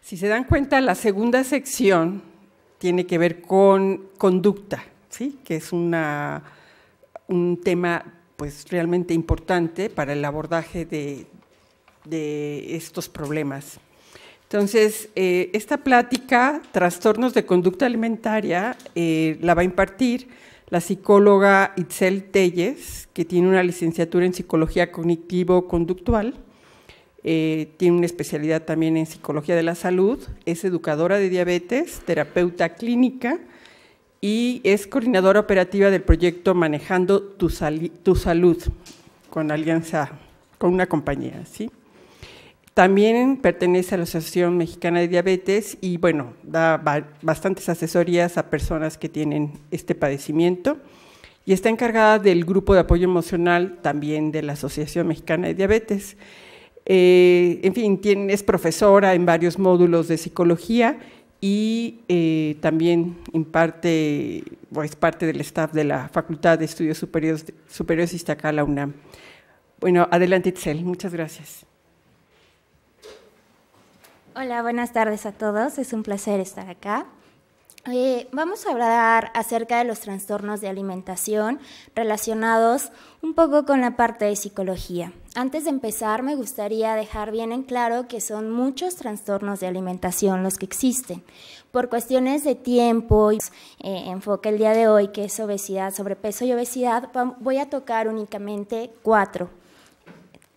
Si se dan cuenta, la segunda sección tiene que ver con conducta, ¿sí? que es un tema pues, realmente importante para el abordaje de, estos problemas. Entonces, eh, esta plática, Trastornos de Conducta Alimentaria, eh, la va a impartir la psicóloga Itzel Telles, que tiene una licenciatura en Psicología Cognitivo-Conductual eh, tiene una especialidad también en psicología de la salud, es educadora de diabetes, terapeuta clínica y es coordinadora operativa del proyecto Manejando tu, tu Salud con alianza con una compañía, ¿sí? También pertenece a la Asociación Mexicana de Diabetes y, bueno, da bastantes asesorías a personas que tienen este padecimiento y está encargada del grupo de apoyo emocional también de la Asociación Mexicana de Diabetes. Eh, en fin, es profesora en varios módulos de psicología y eh, también imparte es pues, parte del staff de la Facultad de Estudios Superiores, y Superiores la UNAM. Bueno, adelante Itzel, muchas gracias. Hola, buenas tardes a todos, es un placer estar acá. Eh, vamos a hablar acerca de los trastornos de alimentación relacionados un poco con la parte de psicología. Antes de empezar, me gustaría dejar bien en claro que son muchos trastornos de alimentación los que existen. Por cuestiones de tiempo y eh, enfoque el día de hoy, que es obesidad, sobrepeso y obesidad, voy a tocar únicamente cuatro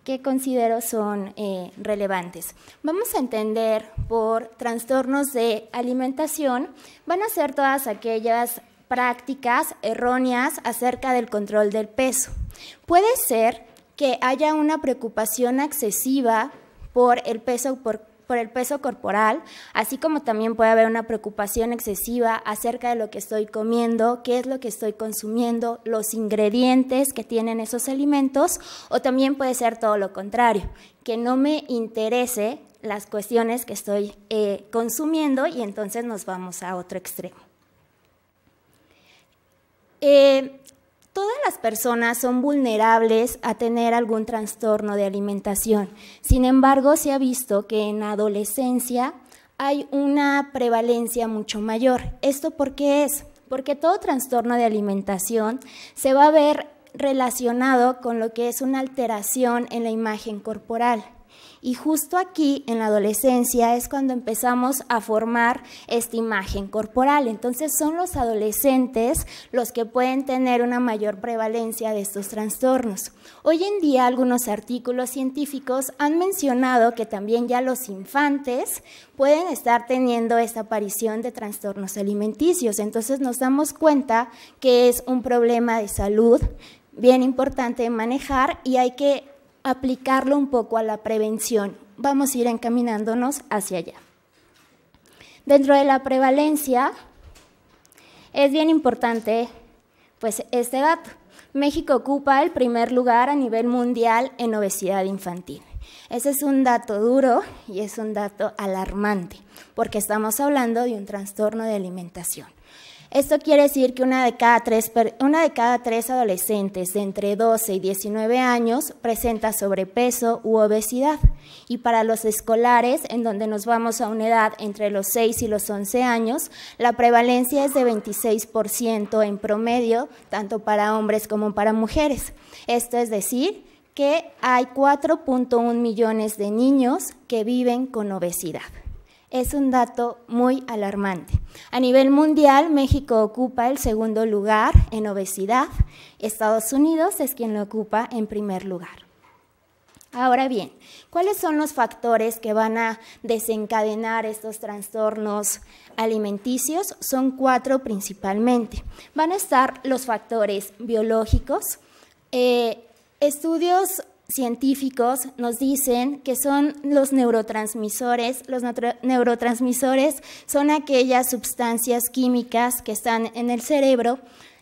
que considero son eh, relevantes. Vamos a entender por trastornos de alimentación, van a ser todas aquellas prácticas erróneas acerca del control del peso. Puede ser que haya una preocupación excesiva por el peso por por el peso corporal, así como también puede haber una preocupación excesiva acerca de lo que estoy comiendo, qué es lo que estoy consumiendo, los ingredientes que tienen esos alimentos, o también puede ser todo lo contrario, que no me interese las cuestiones que estoy eh, consumiendo y entonces nos vamos a otro extremo. Eh, Todas las personas son vulnerables a tener algún trastorno de alimentación. Sin embargo, se ha visto que en adolescencia hay una prevalencia mucho mayor. ¿Esto por qué es? Porque todo trastorno de alimentación se va a ver relacionado con lo que es una alteración en la imagen corporal. Y justo aquí, en la adolescencia, es cuando empezamos a formar esta imagen corporal. Entonces son los adolescentes los que pueden tener una mayor prevalencia de estos trastornos. Hoy en día algunos artículos científicos han mencionado que también ya los infantes pueden estar teniendo esta aparición de trastornos alimenticios. Entonces nos damos cuenta que es un problema de salud bien importante de manejar y hay que aplicarlo un poco a la prevención. Vamos a ir encaminándonos hacia allá. Dentro de la prevalencia, es bien importante pues este dato. México ocupa el primer lugar a nivel mundial en obesidad infantil. Ese es un dato duro y es un dato alarmante, porque estamos hablando de un trastorno de alimentación. Esto quiere decir que una de, cada tres, adolescentes de entre 12 y 19 años presenta sobrepeso u obesidad. Y para los escolares, en donde nos vamos a una edad entre los 6 y los 11 años, la prevalencia es de 26% en promedio, tanto para hombres como para mujeres. Esto es decir, que hay 4.1 millones de niños que viven con obesidad es un dato muy alarmante. A nivel mundial, México ocupa el segundo lugar en obesidad, Estados Unidos es quien lo ocupa en primer lugar. Ahora bien, ¿cuáles son los factores que van a desencadenar estos trastornos alimenticios? Son cuatro principalmente. Van a estar los factores biológicos. Eh, estudios científicos nos dicen que son los neurotransmisores. Los neurotransmisores son aquellas sustancias químicas que están en el cerebro,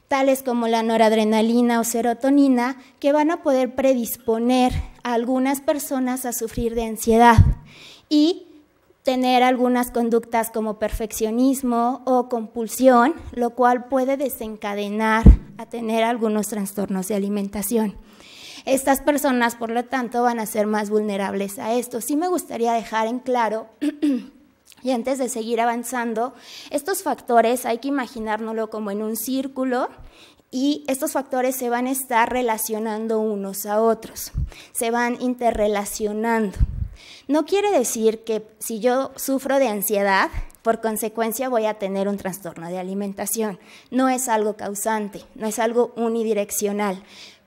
tales como la noradrenalina o serotonina, que van a poder predisponer a algunas personas a sufrir de ansiedad y tener algunas conductas como perfeccionismo o compulsión, lo cual puede desencadenar a tener algunos trastornos de alimentación. Estas personas, por lo tanto, van a ser más vulnerables a esto. Sí me gustaría dejar en claro... Y antes de seguir avanzando, estos factores hay que imaginárnoslo como en un círculo y estos factores se van a estar relacionando unos a otros, se van interrelacionando. No quiere decir que si yo sufro de ansiedad, por consecuencia voy a tener un trastorno de alimentación. No es algo causante, no es algo unidireccional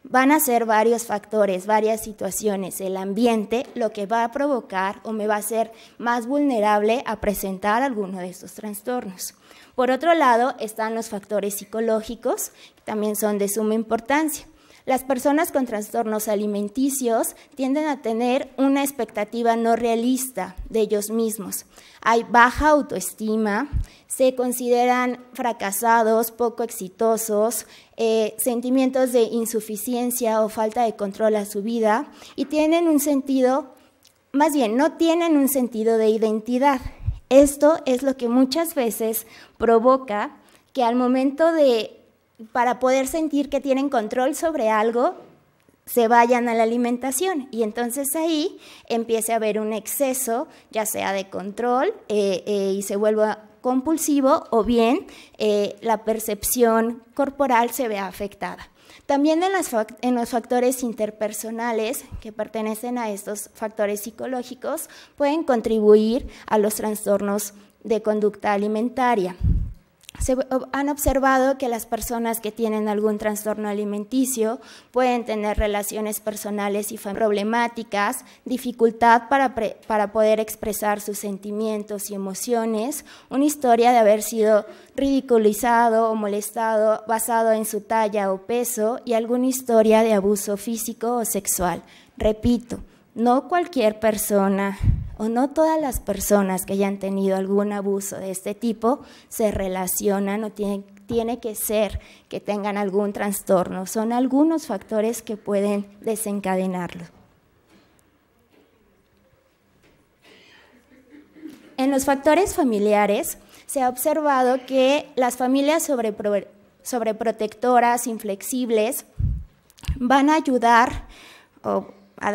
van a ser varios factores, varias situaciones. El ambiente lo que va a provocar o me va a hacer más vulnerable a presentar alguno de estos trastornos. Por otro lado, están los factores psicológicos, que también son de suma importancia. Las personas con trastornos alimenticios tienden a tener una expectativa no realista de ellos mismos. Hay baja autoestima, se consideran fracasados, poco exitosos, eh, sentimientos de insuficiencia o falta de control a su vida y tienen un sentido, más bien, no tienen un sentido de identidad. Esto es lo que muchas veces provoca que al momento de para poder sentir que tienen control sobre algo, se vayan a la alimentación y entonces ahí empiece a haber un exceso, ya sea de control eh, eh, y se vuelva compulsivo o bien eh, la percepción corporal se ve afectada. También en, los factores interpersonales que pertenecen a estos factores psicológicos pueden contribuir a los trastornos de conducta alimentaria se han observado que las personas que tienen algún trastorno alimenticio pueden tener relaciones personales y problemáticas, dificultad para, para poder expresar sus sentimientos y emociones, una historia de haber sido ridiculizado o molestado basado en su talla o peso y alguna historia de abuso físico o sexual. Repito, no cualquier persona o no todas las personas que hayan tenido algún abuso de este tipo se relacionan o tiene que ser que tengan algún trastorno. Son algunos factores que pueden desencadenarlo. En los factores familiares se ha observado que las familias sobreprotectoras, inflexibles, van a ayudar o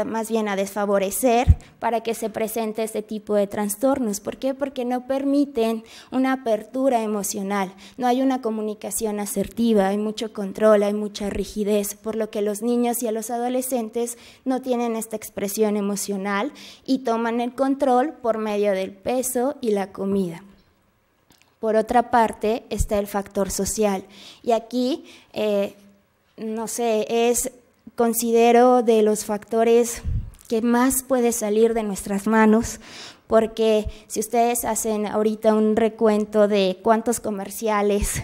más bien a desfavorecer para que se presente este tipo de trastornos. ¿Por qué? Porque no permiten una apertura emocional, no hay una comunicación asertiva, hay mucho control, hay mucha rigidez, por lo que los niños y a los adolescentes no tienen esta expresión emocional y toman el control por medio del peso y la comida. Por otra parte está el factor social y aquí eh, no sé, es considero de los factores que más puede salir de nuestras manos, porque si ustedes hacen ahorita un recuento de cuántos comerciales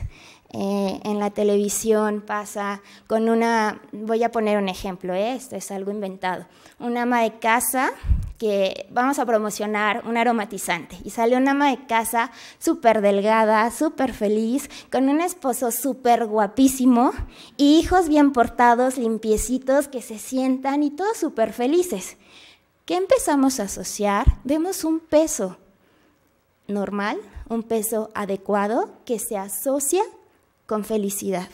eh, en la televisión pasa con una, voy a poner un ejemplo, ¿eh? esto es algo inventado, una ama de casa que vamos a promocionar un aromatizante y sale una ama de casa súper delgada, súper feliz, con un esposo súper guapísimo y hijos bien portados, limpiecitos, que se sientan y todos súper felices. ¿Qué empezamos a asociar? Vemos un peso normal, un peso adecuado que se asocia con felicidad,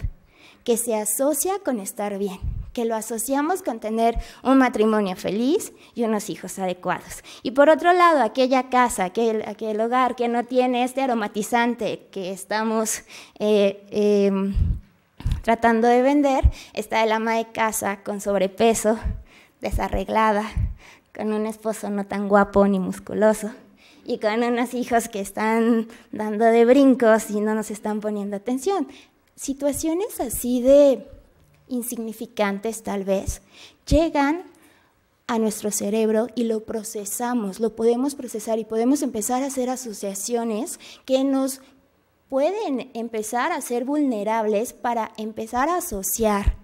que se asocia con estar bien, que lo asociamos con tener un matrimonio feliz y unos hijos adecuados. Y por otro lado, aquella casa, aquel, hogar que no tiene este aromatizante que estamos eh, em, tratando de vender, está el ama de casa con sobrepeso, desarreglada, con un esposo no tan guapo ni musculoso, y con unos hijos que están dando de brincos y no nos están poniendo atención. Situaciones así de insignificantes tal vez llegan a nuestro cerebro y lo procesamos, lo podemos procesar y podemos empezar a hacer asociaciones que nos pueden empezar a ser vulnerables para empezar a asociar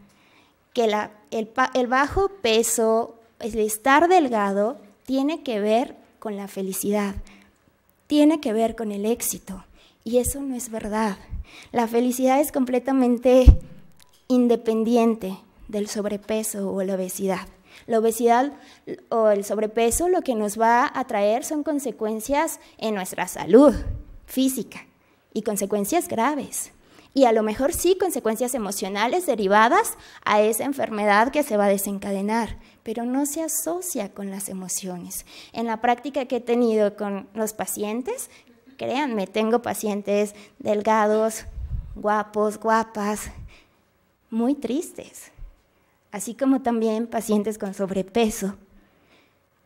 que la, el, el bajo peso, el estar delgado, tiene que ver con la felicidad, tiene que ver con el éxito. Y eso no es verdad. La felicidad es completamente independiente del sobrepeso o la obesidad. La obesidad o el sobrepeso lo que nos va a traer son consecuencias en nuestra salud física y consecuencias graves. Y a lo mejor sí consecuencias emocionales derivadas a esa enfermedad que se va a desencadenar, pero no se asocia con las emociones. En la práctica que he tenido con los pacientes, créanme, tengo pacientes delgados, guapos, guapas, muy tristes, así como también pacientes con sobrepeso,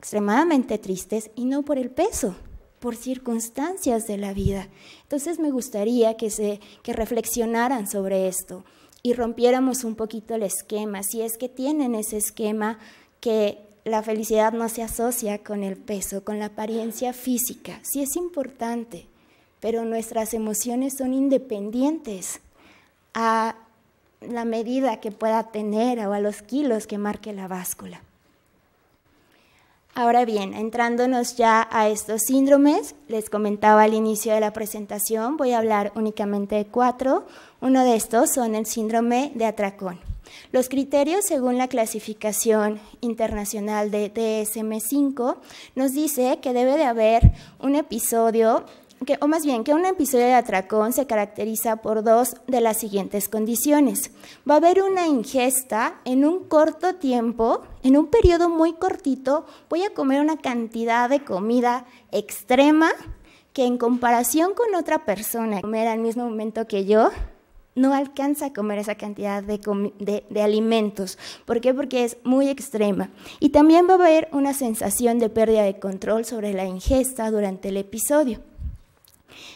extremadamente tristes y no por el peso, por circunstancias de la vida. Entonces me gustaría que, se, que reflexionaran sobre esto y rompiéramos un poquito el esquema, si es que tienen ese esquema que la felicidad no se asocia con el peso, con la apariencia física. Sí es importante, pero nuestras emociones son independientes a la medida que pueda tener o a los kilos que marque la báscula. Ahora bien, entrándonos ya a estos síndromes, les comentaba al inicio de la presentación, voy a hablar únicamente de cuatro. Uno de estos son el síndrome de atracón. Los criterios, según la clasificación internacional de DSM-5, nos dice que debe de haber un episodio, o más bien que un episodio de atracón se caracteriza por dos de las siguientes condiciones. Va a haber una ingesta en un corto tiempo, en un periodo muy cortito, voy a comer una cantidad de comida extrema que en comparación con otra persona comer al mismo momento que yo, no alcanza a comer esa cantidad de, alimentos. ¿Por qué? Porque es muy extrema. Y también va a haber una sensación de pérdida de control sobre la ingesta durante el episodio.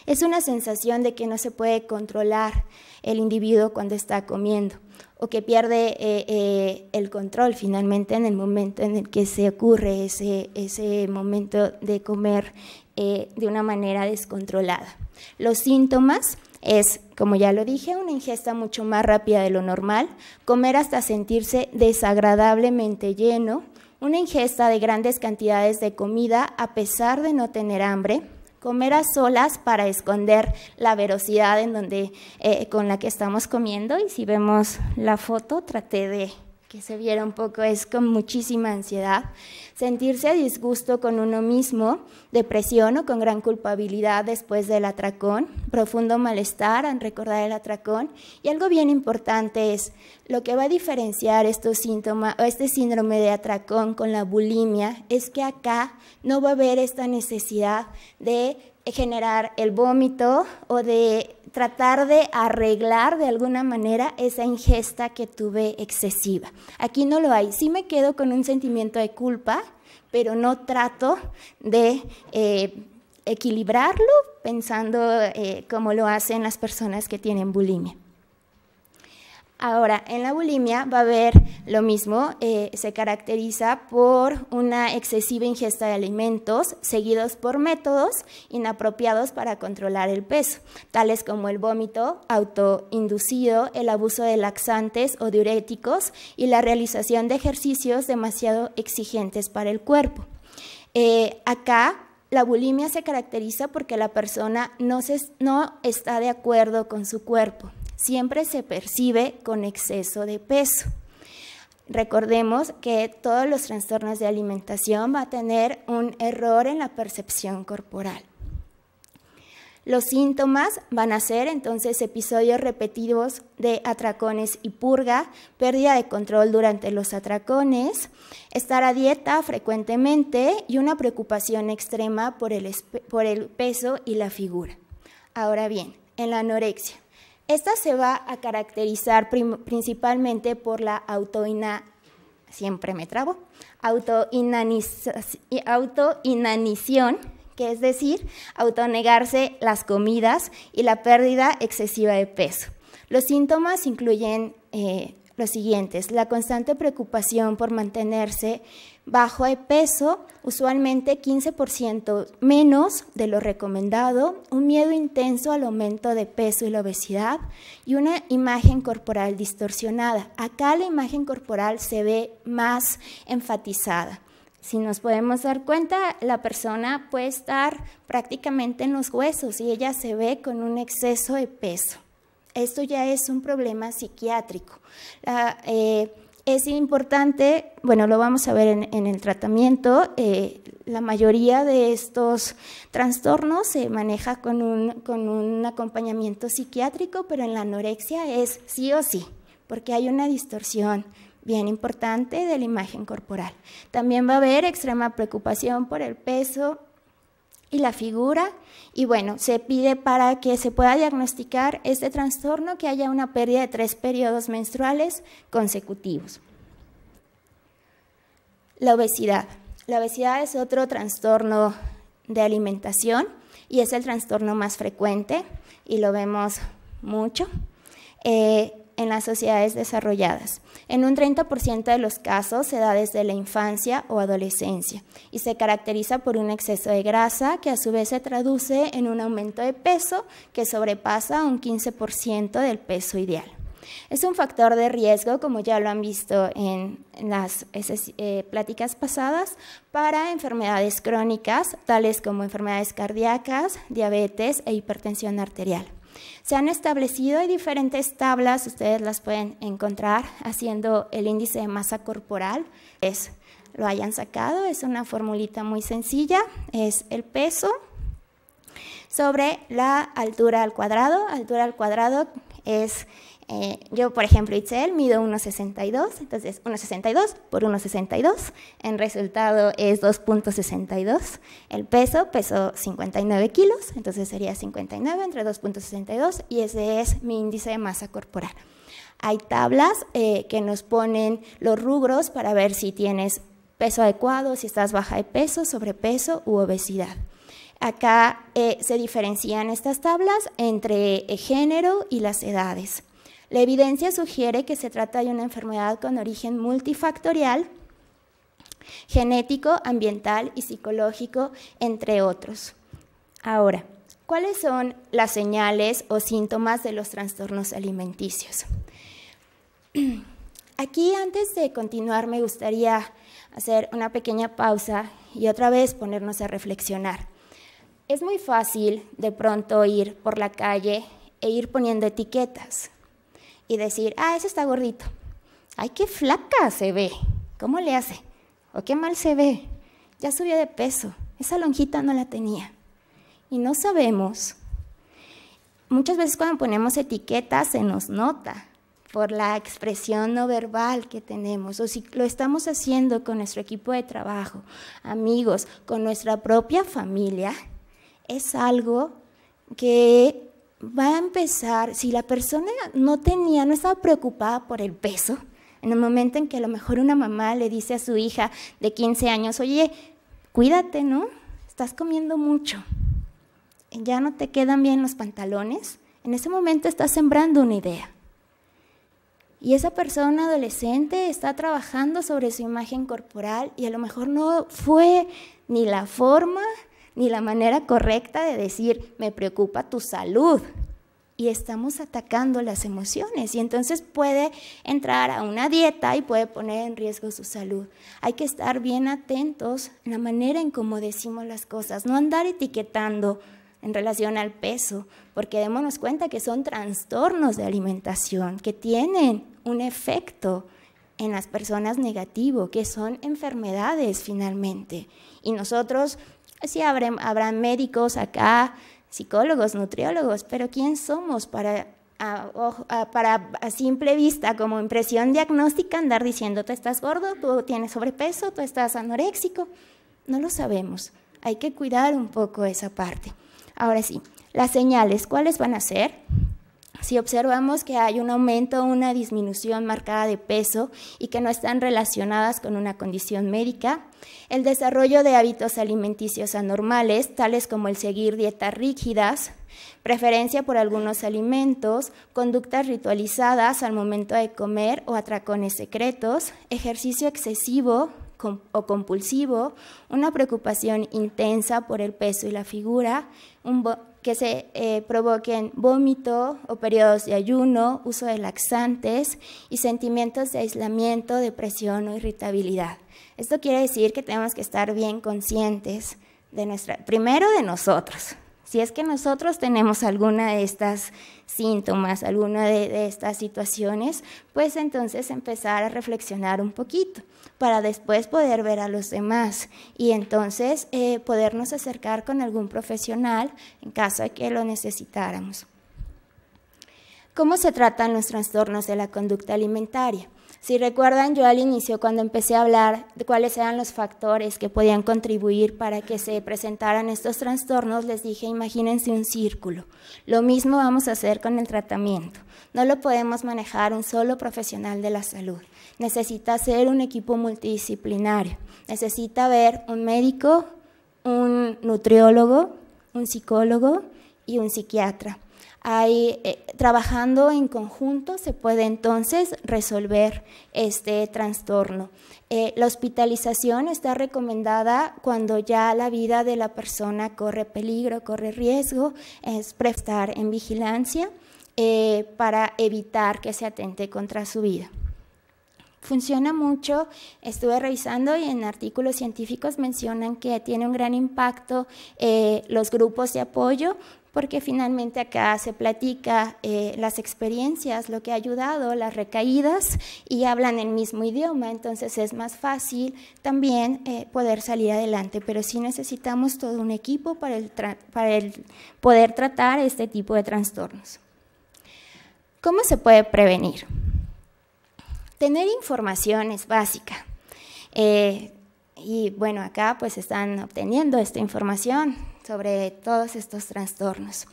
Es una sensación de que no se puede controlar el individuo cuando está comiendo o que pierde eh, eh, el control finalmente en el momento en el que se ocurre ese, momento de comer eh, de una manera descontrolada. Los síntomas es, como ya lo dije, una ingesta mucho más rápida de lo normal, comer hasta sentirse desagradablemente lleno, una ingesta de grandes cantidades de comida a pesar de no tener hambre, comer a solas para esconder la velocidad en donde, eh, con la que estamos comiendo y si vemos la foto traté de que se viera un poco es con muchísima ansiedad, sentirse a disgusto con uno mismo, depresión o con gran culpabilidad después del atracón, profundo malestar al recordar el atracón y algo bien importante es lo que va a diferenciar estos síntomas o este síndrome de atracón con la bulimia es que acá no va a haber esta necesidad de generar el vómito o de tratar de arreglar de alguna manera esa ingesta que tuve excesiva. Aquí no lo hay. Sí me quedo con un sentimiento de culpa, pero no trato de eh, equilibrarlo pensando eh, como lo hacen las personas que tienen bulimia. Ahora, en la bulimia va a haber lo mismo, eh, se caracteriza por una excesiva ingesta de alimentos seguidos por métodos inapropiados para controlar el peso, tales como el vómito autoinducido, el abuso de laxantes o diuréticos y la realización de ejercicios demasiado exigentes para el cuerpo. Eh, acá la bulimia se caracteriza porque la persona no está de acuerdo con su cuerpo siempre se percibe con exceso de peso. Recordemos que todos los trastornos de alimentación va a tener un error en la percepción corporal. Los síntomas van a ser entonces episodios repetidos de atracones y purga, pérdida de control durante los atracones, estar a dieta frecuentemente y una preocupación extrema por el, por el peso y la figura. Ahora bien, en la anorexia, esta se va a caracterizar principalmente por la autoina, siempre me trabo, autoinanición, que es decir, autonegarse las comidas y la pérdida excesiva de peso. Los síntomas incluyen eh, los siguientes, la constante preocupación por mantenerse bajo de peso, usualmente 15% menos de lo recomendado, un miedo intenso al aumento de peso y la obesidad y una imagen corporal distorsionada. Acá la imagen corporal se ve más enfatizada. Si nos podemos dar cuenta, la persona puede estar prácticamente en los huesos y ella se ve con un exceso de peso. Esto ya es un problema psiquiátrico. La, eh, es importante, bueno, lo vamos a ver en, el tratamiento, eh, la mayoría de estos trastornos se maneja con un, con un acompañamiento psiquiátrico, pero en la anorexia es sí o sí, porque hay una distorsión bien importante de la imagen corporal. También va a haber extrema preocupación por el peso, y la figura. Y bueno, se pide para que se pueda diagnosticar este trastorno que haya una pérdida de tres periodos menstruales consecutivos. La obesidad. La obesidad es otro trastorno de alimentación y es el trastorno más frecuente y lo vemos mucho. Eh, en las sociedades desarrolladas. En un 30% de los casos se da desde la infancia o adolescencia y se caracteriza por un exceso de grasa que a su vez se traduce en un aumento de peso que sobrepasa un 15% del peso ideal. Es un factor de riesgo, como ya lo han visto en las eh, pláticas pasadas, para enfermedades crónicas, tales como enfermedades cardíacas, diabetes e hipertensión arterial. Se han establecido diferentes tablas, ustedes las pueden encontrar haciendo el índice de masa corporal, es, lo hayan sacado, es una formulita muy sencilla, es el peso sobre la altura al cuadrado, altura al cuadrado es eh, yo, por ejemplo, Itzel mido 1,62, entonces 1,62 por 1,62, en resultado es 2,62. El peso, peso 59 kilos, entonces sería 59 entre 2,62 y ese es mi índice de masa corporal. Hay tablas eh, que nos ponen los rubros para ver si tienes peso adecuado, si estás baja de peso, sobrepeso u obesidad. Acá eh, se diferencian estas tablas entre género y las edades. La evidencia sugiere que se trata de una enfermedad con origen multifactorial, genético, ambiental y psicológico, entre otros. Ahora, ¿cuáles son las señales o síntomas de los trastornos alimenticios? Aquí antes de continuar me gustaría hacer una pequeña pausa y otra vez ponernos a reflexionar. Es muy fácil de pronto ir por la calle e ir poniendo etiquetas y decir, ah, ese está gordito. Ay, qué flaca se ve. ¿Cómo le hace? O qué mal se ve. Ya subió de peso. Esa lonjita no la tenía. Y no sabemos. Muchas veces cuando ponemos etiquetas se nos nota por la expresión no verbal que tenemos, o si lo estamos haciendo con nuestro equipo de trabajo, amigos, con nuestra propia familia, es algo que va a empezar, si la persona no tenía, no estaba preocupada por el peso, en el momento en que a lo mejor una mamá le dice a su hija de 15 años, oye, cuídate, ¿no? Estás comiendo mucho, ya no te quedan bien los pantalones, en ese momento estás sembrando una idea. Y esa persona adolescente está trabajando sobre su imagen corporal y a lo mejor no fue ni la forma ni la manera correcta de decir, me preocupa tu salud. Y estamos atacando las emociones y entonces puede entrar a una dieta y puede poner en riesgo su salud. Hay que estar bien atentos en la manera en cómo decimos las cosas, no andar etiquetando en relación al peso, porque démonos cuenta que son trastornos de alimentación que tienen un efecto en las personas negativo, que son enfermedades finalmente. Y nosotros Sí, habrá, médicos acá, psicólogos, nutriólogos, pero ¿quién somos para a, para a simple vista, como impresión diagnóstica, andar diciendo, tú estás gordo, tú tienes sobrepeso, tú estás anoréxico. No lo sabemos. Hay que cuidar un poco esa parte. Ahora sí, las señales, ¿cuáles van a ser? si observamos que hay un aumento o una disminución marcada de peso y que no están relacionadas con una condición médica, el desarrollo de hábitos alimenticios anormales, tales como el seguir dietas rígidas, preferencia por algunos alimentos, conductas ritualizadas al momento de comer o atracones secretos, ejercicio excesivo, o compulsivo, una preocupación intensa por el peso y la figura, un, que se eh, provoquen vómito o periodos de ayuno, uso de laxantes y sentimientos de aislamiento, depresión o irritabilidad. Esto quiere decir que tenemos que estar bien conscientes de nuestra, primero de nosotros, si es que nosotros tenemos alguna de estas síntomas, alguna de, estas situaciones, pues entonces empezar a reflexionar un poquito para después poder ver a los demás y entonces eh, podernos acercar con algún profesional en caso de que lo necesitáramos. ¿Cómo se tratan los trastornos de la conducta alimentaria? Si recuerdan, yo al inicio, cuando empecé a hablar de cuáles eran los factores que podían contribuir para que se presentaran estos trastornos, les dije, imagínense un círculo. Lo mismo vamos a hacer con el tratamiento. No lo podemos manejar un solo profesional de la salud. Necesita ser un equipo multidisciplinario. Necesita ver un médico, un nutriólogo, un psicólogo y un psiquiatra eh, trabajando en conjunto se puede entonces resolver este trastorno. Eh, la hospitalización está recomendada cuando ya la vida de la persona corre peligro, corre riesgo, es prestar en vigilancia eh, para evitar que se atente contra su vida. Funciona mucho, estuve revisando y en artículos científicos mencionan que tiene un gran impacto los grupos de apoyo, porque finalmente acá se platica eh, las experiencias, lo que ha ayudado, las recaídas y hablan el mismo idioma, entonces es más fácil también eh, poder salir adelante, pero sí necesitamos todo un equipo para, el para el poder tratar este tipo de trastornos. ¿Cómo se puede prevenir? Tener información es básica. Eh, y bueno, acá pues están obteniendo esta información sobre todos estos trastornos.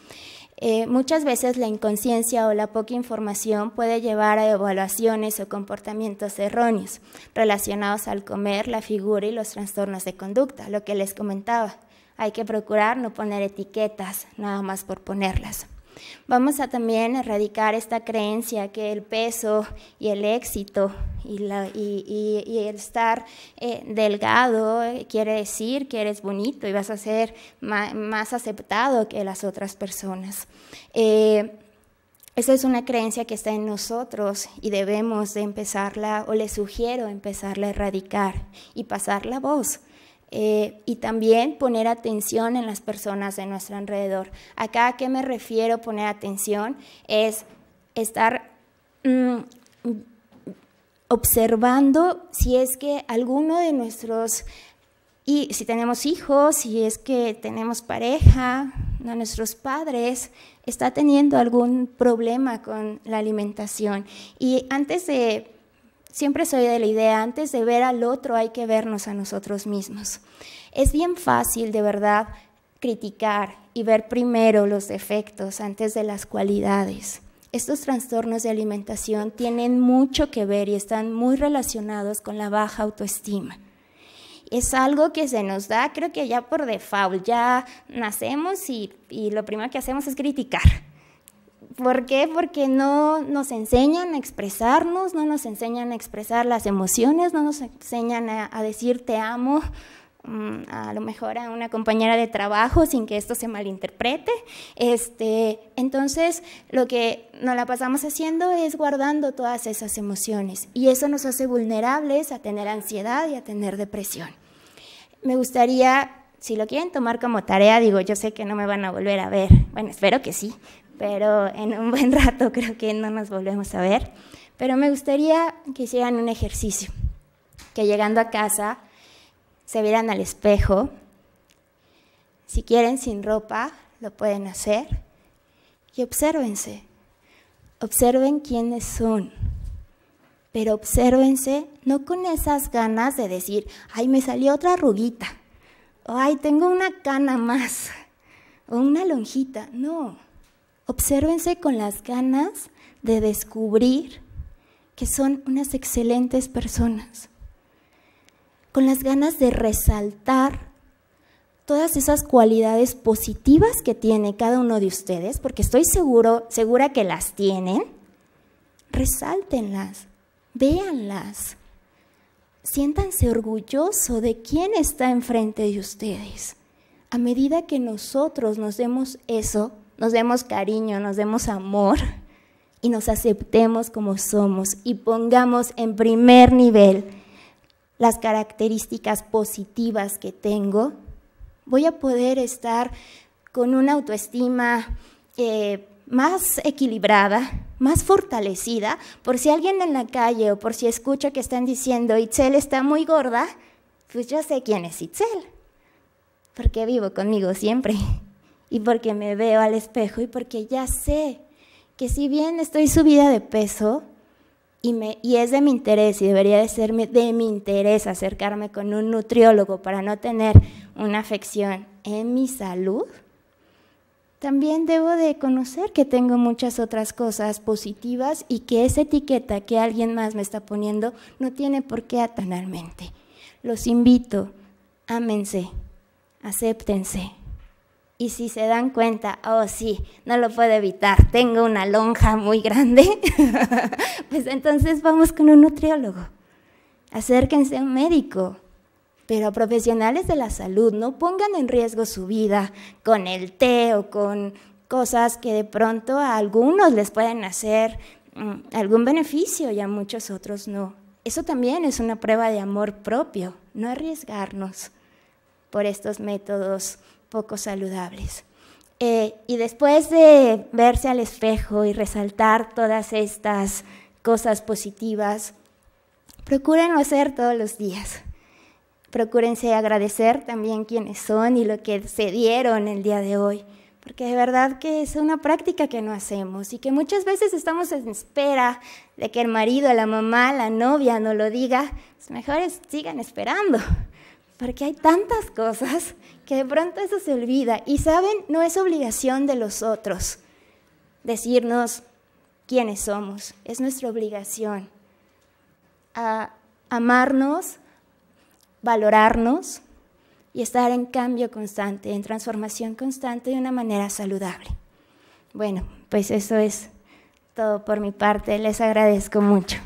Eh, muchas veces la inconsciencia o la poca información puede llevar a evaluaciones o comportamientos erróneos relacionados al comer, la figura y los trastornos de conducta, lo que les comentaba. Hay que procurar no poner etiquetas nada más por ponerlas. Vamos a también erradicar esta creencia que el peso y el éxito y, el estar eh, delgado eh, quiere decir que eres bonito y vas a ser más, aceptado que las otras personas. Eh, esa es una creencia que está en nosotros y debemos de empezarla, o le sugiero empezarla a erradicar y pasar la voz. Eh, y también poner atención en las personas de nuestro alrededor. Acá a qué me refiero poner atención es estar mm, observando si es que alguno de nuestros y si tenemos hijos, si es que tenemos pareja, nuestros padres, está teniendo algún problema con la alimentación. Y antes de Siempre soy de la idea, antes de ver al otro hay que vernos a nosotros mismos. Es bien fácil, de verdad, criticar y ver primero los defectos antes de las cualidades. Estos trastornos de alimentación tienen mucho que ver y están muy relacionados con la baja autoestima. Es algo que se nos da, creo que ya por default, ya nacemos y, y lo primero que hacemos es criticar. ¿Por qué? Porque no nos enseñan a expresarnos, no nos enseñan a expresar las emociones, no nos enseñan a, decir te amo, mm, a lo mejor a una compañera de trabajo sin que esto se malinterprete. Este, entonces, lo que nos la pasamos haciendo es guardando todas esas emociones y eso nos hace vulnerables a tener ansiedad y a tener depresión. Me gustaría, si lo quieren tomar como tarea, digo, yo sé que no me van a volver a ver, bueno, espero que sí, pero en un buen rato creo que no nos volvemos a ver. Pero me gustaría que hicieran un ejercicio, que llegando a casa se vieran al espejo. Si quieren sin ropa, lo pueden hacer. Y obsérvense. Observen quiénes son. Pero obsérvense no con esas ganas de decir, ay, me salió otra arruguita. O ay, tengo una cana más. O una lonjita. No Obsérvense con las ganas de descubrir que son unas excelentes personas, con las ganas de resaltar todas esas cualidades positivas que tiene cada uno de ustedes, porque estoy seguro, segura que las tienen, resáltenlas, véanlas, siéntanse orgulloso de quién está enfrente de ustedes. A medida que nosotros nos demos eso, nos demos cariño, nos demos amor y nos aceptemos como somos y pongamos en primer nivel las características positivas que tengo, voy a poder estar con una autoestima eh, más equilibrada, más fortalecida, por si alguien en la calle o por si escucho que están diciendo Itzel está muy gorda, pues yo sé quién es Itzel, porque vivo conmigo siempre y porque me veo al espejo y porque ya sé que si bien estoy subida de peso y, me, y es de mi interés y debería de ser de mi interés acercarme con un nutriólogo para no tener una afección en mi salud, también debo de conocer que tengo muchas otras cosas positivas y que esa etiqueta que alguien más me está poniendo no tiene por qué atanarme. Los invito, ámense, acéptense. Y si se dan cuenta, oh sí, no lo puedo evitar, tengo una lonja muy grande, pues entonces vamos con un nutriólogo. Acérquense a un médico, pero profesionales de la salud, no pongan en riesgo su vida con el té o con cosas que de pronto a algunos les pueden hacer mm, algún beneficio y a muchos otros no. Eso también es una prueba de amor propio, no arriesgarnos por estos métodos poco saludables. Eh, y después de verse al espejo y resaltar todas estas cosas positivas, procúrenlo hacer todos los días. Procúrense agradecer también quienes son y lo que se dieron el día de hoy, porque de verdad que es una práctica que no hacemos y que muchas veces estamos en espera de que el marido, la mamá, la novia no lo diga, pues Es mejor sigan esperando porque hay tantas cosas que de pronto eso se olvida. Y saben, no es obligación de los otros decirnos quiénes somos, es nuestra obligación a amarnos, valorarnos y estar en cambio constante, en transformación constante de una manera saludable. Bueno, pues eso es todo por mi parte, les agradezco mucho.